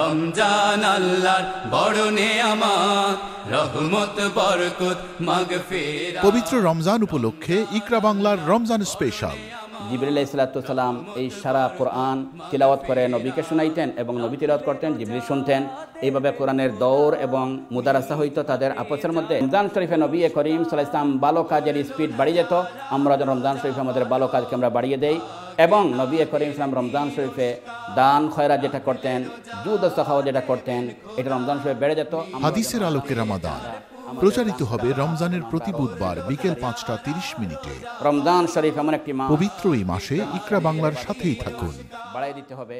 রমজান আল্লাহর বড় নেয়ামত রহমত বরকত মাগফিরাত পবিত্র রমজান উপলক্ষে ইকরা বাংলার রমজান স্পেশাল জিবরিল ইসলাতাম এই সারা কোরআন তিলাওয়াত করে নবীকে শুনাইতেন এবং নবী তিলাওয়াত করতেন জিবরি শুনতেন এইভাবে কোরআনের দৌড় এবং মুদারাসা হইত তাদের আপসের মধ্যে রমজান শরীফে নবী করিম সাল ইসলাম বালো কাজের স্পিড বাড়িয়ে যেত আমরা যেন রমজান শরীফে আমাদের বালো কাজকে আমরা বাড়িয়ে দেই এবং নবী করিম ইসলাম রমজান শরীফে দান খয়রা যেটা করতেন দুধ সহাও যেটা করতেন এটা রমজান শরীফে বেড়ে যেত হাদিসের আলোকে রমাদান প্রচারিত হবে রমজানের প্রতি বুধবার বিকেল পাঁচটা তিরিশ মিনিটে রমজান শরীফ এমন একটি পবিত্র এই মাসে ইকরা বাংলার সাথেই থাকুন বাড়াই দিতে হবে